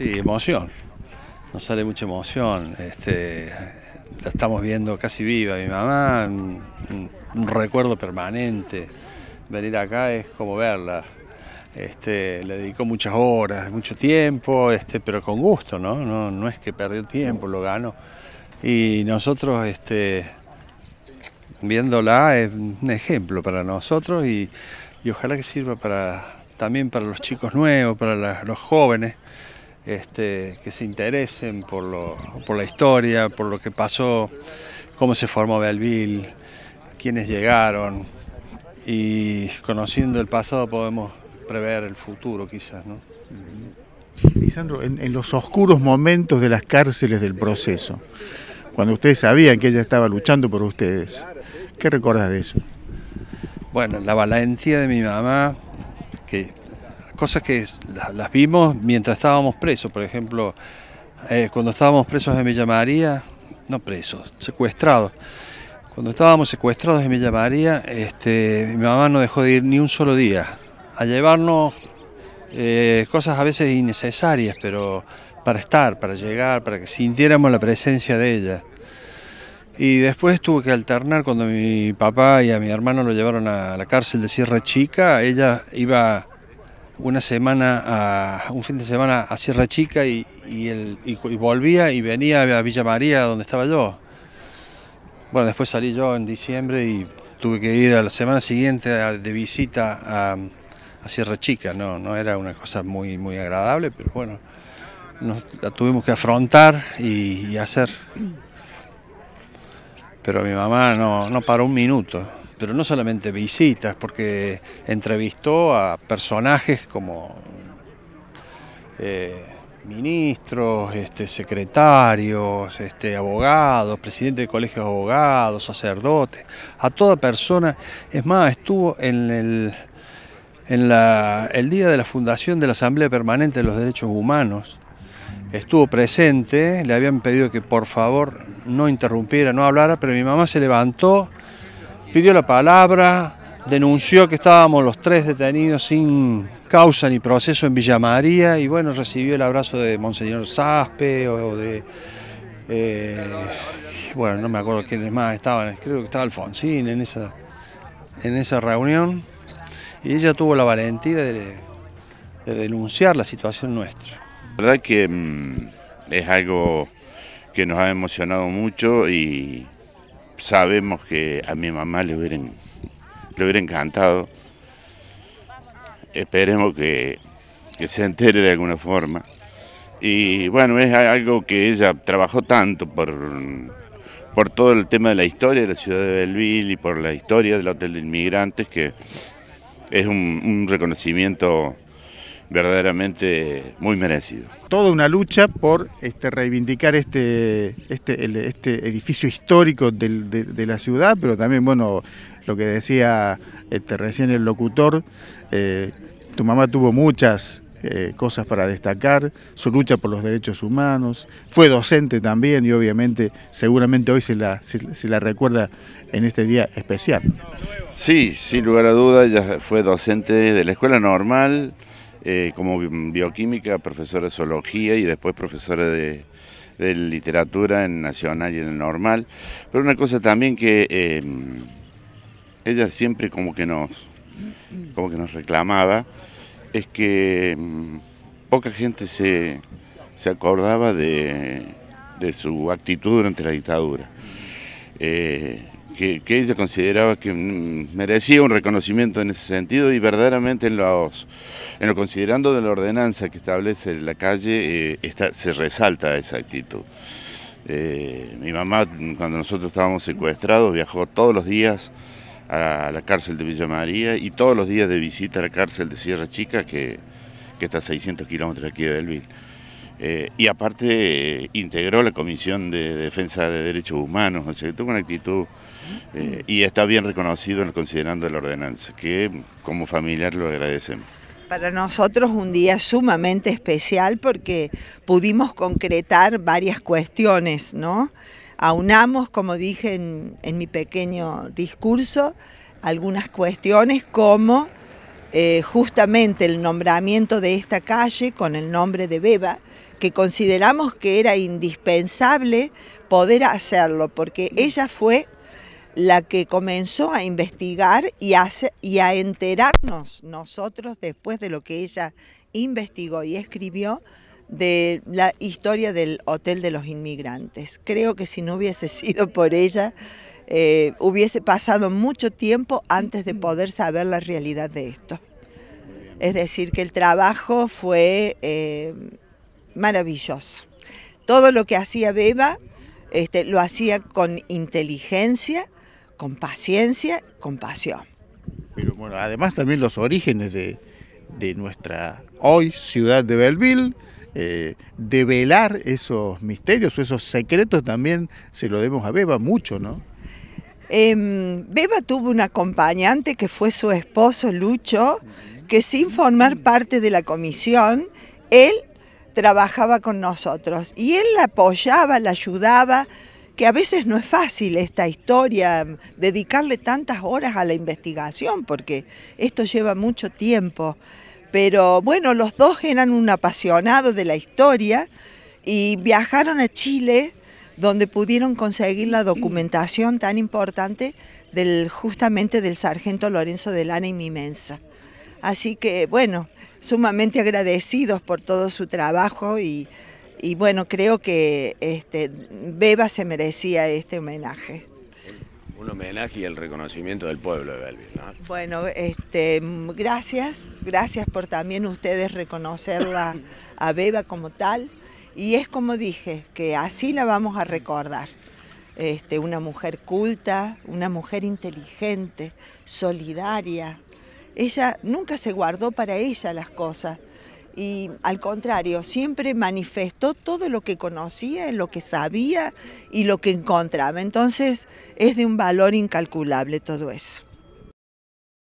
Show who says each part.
Speaker 1: Sí, emoción. Nos sale mucha emoción. Este, la estamos viendo casi viva. Mi mamá, un, recuerdo permanente. Venir acá es como verla. Este, le dedicó muchas horas, mucho tiempo, este, pero con gusto, ¿no? ¿no? es que perdió tiempo, lo ganó. Y nosotros, este, viéndola, es un ejemplo para nosotros y, ojalá que sirva para, también para los chicos nuevos, para los jóvenes. Este, que se interesen por, lo, por la historia, por lo que pasó, cómo se formó Belville, quiénes llegaron. Y conociendo el pasado podemos prever el futuro quizás.
Speaker 2: Lisandro, en, los oscuros momentos de las cárceles del proceso, cuando ustedes sabían que ella estaba luchando por ustedes, ¿qué recuerdas de eso?
Speaker 1: Bueno, la valentía de mi mamá, que cosas que las, vimos mientras estábamos presos, por ejemplo, eh, cuando estábamos presos en Villa María, no presos, secuestrados. Cuando estábamos secuestrados en Villa María, este, mi mamá no dejó de ir ni un solo día a llevarnos eh, cosas a veces innecesarias, pero para estar, para llegar, para que sintiéramos la presencia de ella. Y después tuve que alternar cuando mi papá y a mi hermano lo llevaron a la cárcel de Sierra Chica, ella iba una semana, a, un fin de semana a Sierra Chica y, volvía y venía a Villa María donde estaba yo. Bueno, después salí yo en diciembre y tuve que ir a la semana siguiente de visita a, Sierra Chica. No, no era una cosa muy, muy agradable, pero bueno, la tuvimos que afrontar y, hacer. Pero mi mamá no, no paró un minuto pero no solamente visitas, porque entrevistó a personajes como eh, ministros, este, secretarios, este, abogados, presidente de colegios de abogados, sacerdotes, a toda persona. Es más, estuvo en el, en la, el día de la fundación de la Asamblea Permanente de los Derechos Humanos, estuvo presente, le habían pedido que por favor no interrumpiera, no hablara, pero mi mamá se levantó pidió la palabra, denunció que estábamos los tres detenidos sin causa ni proceso en Villa María y bueno, recibió el abrazo de Monseñor Saspe o de... Eh, bueno, no me acuerdo quiénes más estaban, creo que estaba Alfonsín en esa, en esa reunión y ella tuvo la valentía de, de denunciar la situación nuestra.
Speaker 3: La verdad que mm, es algo que nos ha emocionado mucho y sabemos que a mi mamá le hubiera, le hubiera encantado. Esperemos que, se entere de alguna forma. Y bueno, es algo que ella trabajó tanto por, por todo el tema de la historia de la ciudad de Belleville y por la historia del Hotel de Inmigrantes, que es un, un reconocimiento verdaderamente muy merecido.
Speaker 2: Toda una lucha por este, reivindicar este, este, este edificio histórico de, la ciudad, pero también, bueno, lo que decía este, recién el locutor, eh, tu mamá tuvo muchas eh, cosas para destacar, su lucha por los derechos humanos, fue docente también y obviamente seguramente hoy se la, se, la recuerda en este día especial.
Speaker 3: Sí, sin lugar a dudas, ella fue docente de la escuela normal, eh, como bioquímica, profesora de zoología y después profesora de, literatura en Nacional y en el Normal. Pero una cosa también que em, ella siempre como que nos, como que nos reclamaba es que em, poca gente se, acordaba de, de, su actitud durante la dictadura. Eh, que, ella consideraba que mm, merecía un reconocimiento en ese sentido y verdaderamente en, en lo considerando de la ordenanza que establece la calle eh, se resalta esa actitud. Eh, mi mamá, cuando nosotros estábamos secuestrados, viajó todos los días a la cárcel de Villa María y todos los días de visita a la cárcel de Sierra Chica, que, está a 600 kilómetros aquí de Delville. Eh, y aparte eh, integró la Comisión de Defensa de Derechos Humanos, o sea, tuvo una actitud eh, y está bien reconocido en el considerando la ordenanza, que como familiar lo agradecemos.
Speaker 4: Para nosotros un día sumamente especial porque pudimos concretar varias cuestiones, ¿no? Aunamos, como dije en mi pequeño discurso, algunas cuestiones como justamente el nombramiento de esta calle con el nombre de Beba, que consideramos que era indispensable poder hacerlo, porque ella fue la que comenzó a investigar y a, y a enterarnos nosotros después de lo que ella investigó y escribió de la historia del Hotel de los Inmigrantes. Creo que si no hubiese sido por ella, eh, hubiese pasado mucho tiempo antes de poder saber la realidad de esto. Es decir, que el trabajo fue eh, maravilloso. Todo lo que hacía Beba este, lo hacía con inteligencia, con paciencia, con pasión.
Speaker 2: Pero bueno, además también los orígenes de, nuestra hoy ciudad de Belville, eh, de develar esos misterios o esos secretos también se lo debemos a Beba mucho, ¿no?
Speaker 4: Em, Beba tuvo un acompañante que fue su esposo Lucho, que sin formar parte de la comisión, él trabajaba con nosotros y él la apoyaba, la ayudaba, que a veces no es fácil esta historia, dedicarle tantas horas a la investigación, porque esto lleva mucho tiempo. Pero bueno, los dos eran un apasionado de la historia y viajaron a Chile donde pudieron conseguir la documentación tan importante del, justamente del sargento Lorenzo de Lana y Mimensa. Así que bueno, sumamente agradecidos por todo su trabajo y, bueno, creo que este, Beba se merecía este homenaje.
Speaker 3: Un homenaje y el reconocimiento del pueblo de Belville,
Speaker 4: Bueno, este, gracias, gracias por también ustedes reconocerla a Beba como tal. Y es como dije, que así la vamos a recordar. Este, una mujer culta, una mujer inteligente, solidaria, ella nunca se guardó para ella las cosas y al contrario, siempre manifestó todo lo que conocía, lo que sabía y lo que encontraba. Entonces es de un valor incalculable todo eso.